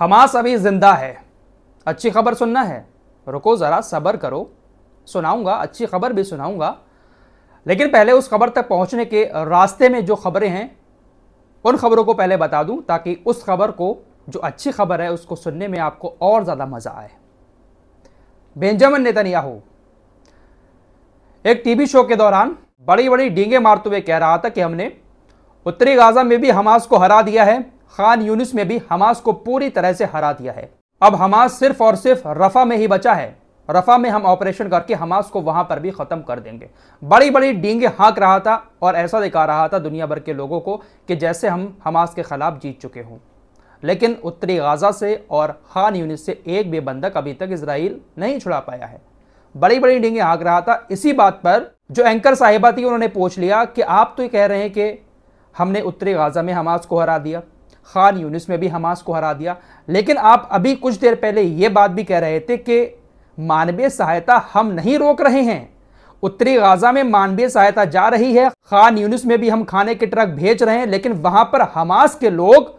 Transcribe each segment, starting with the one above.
Hamas अभी जिंदा है अच्छी खबर सुनना है रुको ज़रा सब्र करो सुनाऊंगा अच्छी खबर भी सुनाऊंगा लेकिन पहले उस खबर तक पहुंचने के रास्ते में जो खबरें हैं उन खबरों को पहले बता दूं ताकि उस खबर को जो अच्छी खबर है उसको सुनने में आपको और ज़्यादा मज़ा आए बेंजामिन नेतन्याहू एक टीवी शो के दौरान बड़ी बड़ी डींगे मारते हुए कह रहा था कि हमने उत्तरी गाज़ा में भी हमास को हरा दिया है खान यूनिस में भी हमास को पूरी तरह से हरा दिया है अब हमास सिर्फ और सिर्फ रफा में ही बचा है रफा में हम ऑपरेशन करके हमास को वहां पर भी खत्म कर देंगे बड़ी बड़ी डींगे हाँक रहा था और ऐसा दिखा रहा था दुनिया भर के लोगों को कि जैसे हम हमास के खिलाफ जीत चुके हों लेकिन उत्तरी गाजा से और खान यूनिस से एक भी बंधक अभी तक इसराइल नहीं छुड़ा पाया है बड़ी बड़ी डींगे हाँक रहा था इसी बात पर जो एंकर साहिबा थी उन्होंने पूछ लिया कि आप तो ये कह रहे हैं कि हमने उत्तरी गाजा में हमास को हरा दिया खान यूनिस में भी हमास को हरा दिया लेकिन आप अभी कुछ देर पहले यह बात भी कह रहे थे कि मानवीय सहायता हम नहीं रोक रहे हैं उत्तरी गाजा में मानवीय सहायता जा रही है खान यूनिस में भी हम खाने के ट्रक भेज रहे हैं लेकिन वहां पर हमास के लोग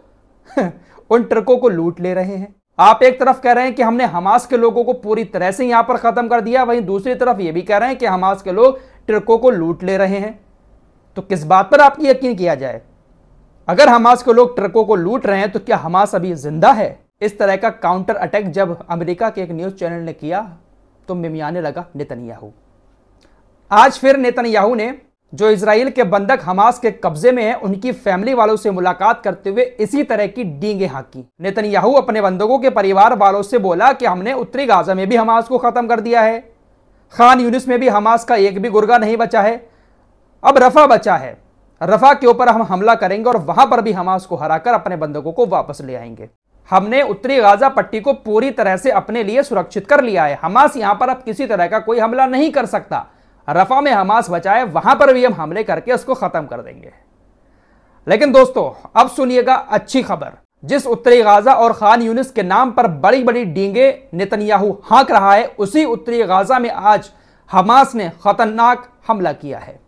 उन ट्रकों को लूट ले रहे हैं आप एक तरफ कह रहे हैं कि हमने हमास के लोगों को पूरी तरह से यहां पर खत्म कर दिया वहीं दूसरी तरफ यह भी कह रहे हैं कि हमास के लोग ट्रकों को लूट ले रहे हैं तो किस बात पर आपकी यकीन किया जाए अगर हमास के लोग ट्रकों को लूट रहे हैं तो क्या हमास अभी जिंदा है इस तरह का काउंटर अटैक जब अमेरिका के एक न्यूज़ चैनल ने किया तो मिमियाने लगा नेतन्याहू आज फिर नेतन्याहू ने जो इसराइल के बंधक हमास के कब्जे में है उनकी फैमिली वालों से मुलाकात करते हुए इसी तरह की डींगे हाकी नेतन्याहू अपने बंधकों के परिवार वालों से बोला कि हमने उत्तरी गाजा में भी हमास को ख़त्म कर दिया है खान यूनिस में भी हमास का एक भी गुर्गा नहीं बचा है अब रफा बचा है रफा के ऊपर हम हमला करेंगे और वहां पर भी हमास को हराकर अपने बंधकों को वापस ले आएंगे हमने उत्तरी गाजा पट्टी को पूरी तरह से अपने लिए सुरक्षित कर लिया है हमास यहां पर अब किसी तरह का कोई हमला नहीं कर सकता रफा में हमास बचाए वहां पर भी हम हमले करके उसको खत्म कर देंगे लेकिन दोस्तों अब सुनिएगा अच्छी खबर जिस उत्तरी गाजा और खान यूनिस के नाम पर बड़ी बड़ी डींगे नितनयाहू हाँक रहा है उसी उत्तरी गाजा में आज हमास ने खतरनाक हमला किया है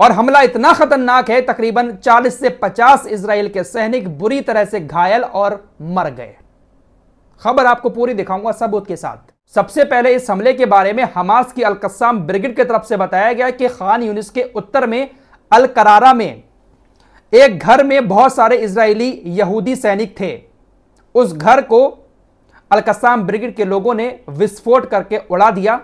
और हमला इतना खतरनाक है तकरीबन 40 से 50 इसराइल के सैनिक बुरी तरह से घायल और मर गए खबर आपको पूरी दिखाऊंगा सबूत के साथ सबसे पहले इस हमले के बारे में हमास की अलकस्साम ब्रिगेड की तरफ से बताया गया कि खान यूनिस के उत्तर में अलकरारा में एक घर में बहुत सारे इसराइली यहूदी सैनिक थे उस घर को अलकस्म ब्रिगेड के लोगों ने विस्फोट करके उड़ा दिया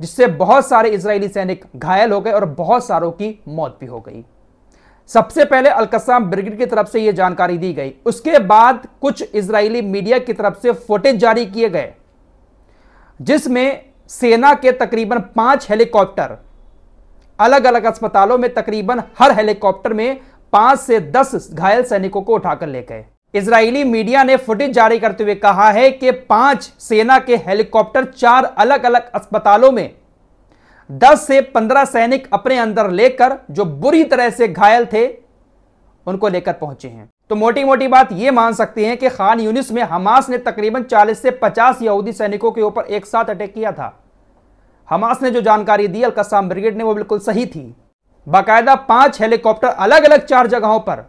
जिससे बहुत सारे इसराइली सैनिक घायल हो गए और बहुत सारों की मौत भी हो गई सबसे पहले अलकसाम ब्रिगेड की तरफ से यह जानकारी दी गई उसके बाद कुछ इसराइली मीडिया की तरफ से फुटेज जारी किए गए जिसमें सेना के तकरीबन पांच हेलीकॉप्टर अलग अलग अस्पतालों में तकरीबन हर हेलीकॉप्टर में पांच से दस घायल सैनिकों को उठाकर ले गए इजरायली मीडिया ने फुटेज जारी करते हुए कहा है कि पांच सेना के हेलीकॉप्टर चार अलग अलग अस्पतालों में 10 से 15 सैनिक अपने अंदर लेकर जो बुरी तरह से घायल थे उनको लेकर पहुंचे हैं तो मोटी मोटी बात यह मान सकते हैं कि खान यूनिस में हमास ने तकरीबन 40 से 50 यहूदी सैनिकों के ऊपर एक साथ अटैक किया था हमास ने जो जानकारी दी अलकसाम ब्रिगेड ने वो बिल्कुल सही थी बाकायदा पांच हेलीकॉप्टर अलग अलग चार जगहों पर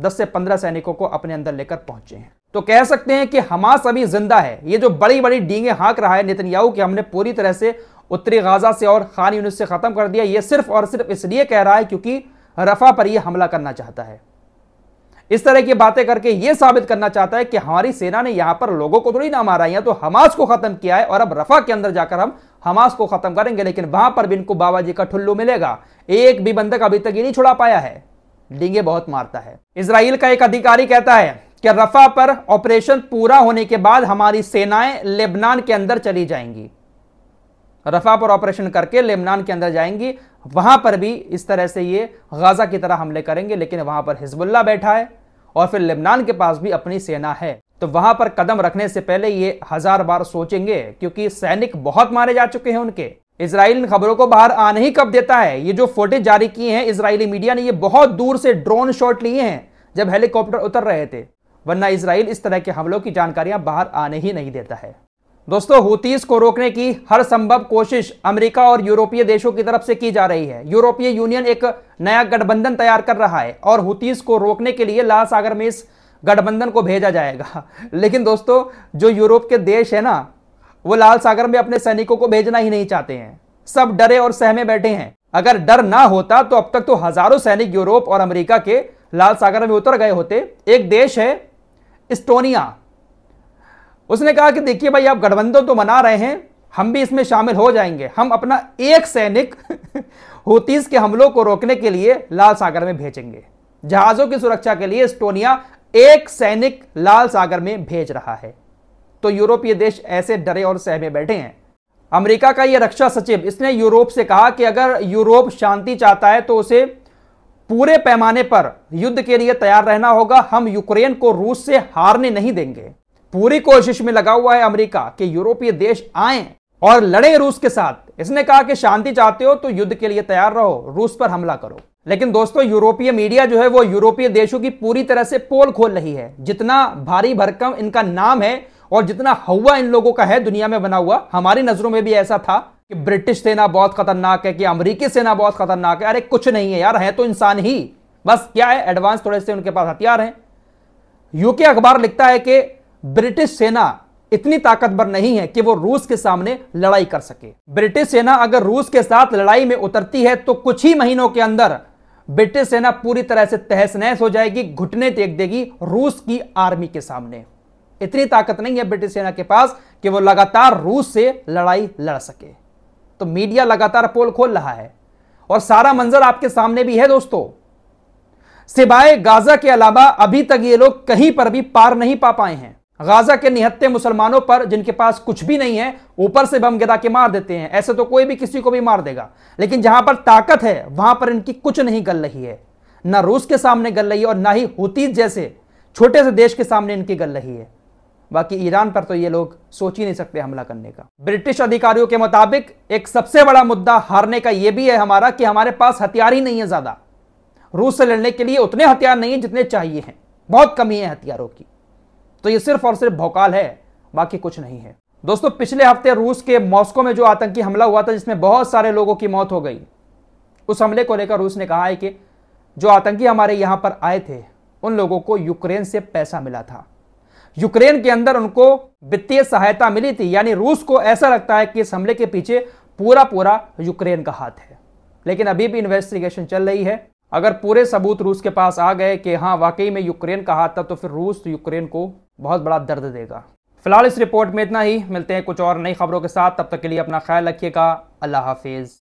दस से पंद्रह सैनिकों को अपने अंदर लेकर पहुंचे हैं तो कह सकते हैं कि हमास अभी जिंदा है ये जो बड़ी बड़ी डींगे हाँक रहा है नितनयाहू कि हमने पूरी तरह से उत्तरी गाजा से और खान यूनिट से ख़त्म कर दिया ये सिर्फ और सिर्फ इसलिए कह रहा है क्योंकि रफा पर यह हमला करना चाहता है इस तरह की बातें करके यह साबित करना चाहता है कि हमारी सेना ने यहां पर लोगों को थोड़ी ना मारा है तो हमास को खत्म किया है और अब रफा के अंदर जाकर हम हमास को खत्म करेंगे लेकिन वहां पर भी इनको बाबा जी का ठुल्लू मिलेगा एक भी बंधक अभी तक ये नहीं छुड़ा पाया है डिंगे बहुत मारता है इसराइल का एक अधिकारी कहता है कि रफा पर ऑपरेशन पूरा होने के बाद हमारी सेनाएं लेबनान के अंदर चली जाएंगी रफा पर ऑपरेशन करके लेबनान के अंदर जाएंगी वहां पर भी इस तरह से ये गाजा की तरह हमले करेंगे लेकिन वहां पर हिजबुल्ला बैठा है और फिर लेबनान के पास भी अपनी सेना है तो वहां पर कदम रखने से पहले ये हजार बार सोचेंगे क्योंकि सैनिक बहुत मारे जा चुके हैं उनके इसराइल खबरों को बाहर आने ही कब देता है ये जो फोटेज जारी किए हैं इसराइली मीडिया ने ये बहुत दूर से ड्रोन शॉट लिए हैं जब हेलीकॉप्टर उतर रहे थे वरना इसराइल इस तरह के हमलों की जानकारियां बाहर आने ही नहीं देता है दोस्तों हुतीस को रोकने की हर संभव कोशिश अमेरिका और यूरोपीय देशों की तरफ से की जा रही है यूरोपीय यूनियन एक नया गठबंधन तैयार कर रहा है और हुतीस को रोकने के लिए लाल सागर में इस गठबंधन को भेजा जाएगा लेकिन दोस्तों जो यूरोप के देश है ना वो लाल सागर में अपने सैनिकों को भेजना ही नहीं चाहते हैं सब डरे और सहमे बैठे हैं अगर डर ना होता तो अब तक तो हजारों सैनिक यूरोप और अमेरिका के लाल सागर में उतर गए होते एक देश है इस्टोनिया उसने कहा कि देखिए भाई आप गठबंधन तो मना रहे हैं हम भी इसमें शामिल हो जाएंगे हम अपना एक सैनिक होतीस के हमलों को रोकने के लिए लाल सागर में भेजेंगे जहाजों की सुरक्षा के लिए स्टोनिया एक सैनिक लाल सागर में भेज रहा है तो यूरोपीय देश ऐसे डरे और सहमे बैठे हैं अमेरिका का यह रक्षा सचिव इसने यूरोप से कहा कि अगर यूरोप शांति चाहता है तो उसे पूरे पैमाने पर युद्ध के लिए तैयार रहना होगा हम यूक्रेन को रूस से हारने नहीं देंगे पूरी कोशिश में लगा हुआ है अमेरिका कि यूरोपीय देश आए और लड़े रूस के साथ इसने कहा कि शांति चाहते हो तो युद्ध के लिए तैयार रहो रूस पर हमला करो लेकिन दोस्तों यूरोपीय मीडिया जो है वो यूरोपीय देशों की पूरी तरह से पोल खोल रही है जितना भारी भरकम इनका नाम है और जितना हवा इन लोगों का है दुनिया में बना हुआ हमारी नजरों में भी ऐसा था कि ब्रिटिश सेना बहुत खतरनाक है कि अमरीकी सेना बहुत खतरनाक है अरे कुछ नहीं है यार है तो इंसान ही बस क्या है एडवांस थोड़े से उनके पास हथियार हैं यूके अखबार लिखता है कि ब्रिटिश सेना इतनी ताकतवर नहीं है कि वो रूस के सामने लड़ाई कर सके ब्रिटिश सेना अगर रूस के साथ लड़ाई में उतरती है तो कुछ ही महीनों के अंदर ब्रिटिश सेना पूरी तरह से तहस नहस हो जाएगी घुटने टेक देगी रूस की आर्मी के सामने इतनी ताकत नहीं है ब्रिटिश सेना के पास कि वो लगातार रूस से लड़ाई लड़ सके तो मीडिया लगातार पोल खोल रहा है और सारा मंजर आपके सामने भी है दोस्तों सिवाय गाजा के अलावा अभी तक ये लोग कहीं पर भी पार नहीं पा पाए हैं गाजा के निहत्ते मुसलमानों पर जिनके पास कुछ भी नहीं है ऊपर से बम गिरा के मार देते हैं ऐसे तो कोई भी किसी को भी मार देगा लेकिन जहां पर ताकत है वहां पर इनकी कुछ नहीं गल रही है ना रूस के सामने गल रही है और ना ही हुतीज जैसे छोटे से देश के सामने इनकी गल रही है बाकी ईरान पर तो ये लोग सोच ही नहीं सकते हमला करने का ब्रिटिश अधिकारियों के मुताबिक एक सबसे बड़ा मुद्दा हारने का ये भी है हमारा कि हमारे पास हथियार ही नहीं है ज़्यादा रूस से लड़ने के लिए उतने हथियार नहीं है जितने चाहिए हैं बहुत कमी है हथियारों की तो ये सिर्फ और सिर्फ भौकाल है बाकी कुछ नहीं है दोस्तों पिछले हफ्ते रूस के मॉस्को में जो आतंकी हमला हुआ था जिसमें बहुत सारे लोगों की मौत हो गई उस हमले को लेकर रूस ने कहा है कि जो आतंकी हमारे यहां पर आए थे उन लोगों को यूक्रेन से पैसा मिला था यूक्रेन के अंदर उनको वित्तीय सहायता मिली थी यानी रूस को ऐसा लगता है कि इस हमले के पीछे पूरा पूरा यूक्रेन का हाथ है लेकिन अभी भी इन्वेस्टिगेशन चल रही है अगर पूरे सबूत रूस के पास आ गए कि हाँ वाकई में यूक्रेन का हाथ था तो फिर रूस तो यूक्रेन को बहुत बड़ा दर्द देगा फिलहाल इस रिपोर्ट में इतना ही मिलते हैं कुछ और नई खबरों के साथ तब तक के लिए अपना ख्याल रखिएगा अल्लाह हाफिज़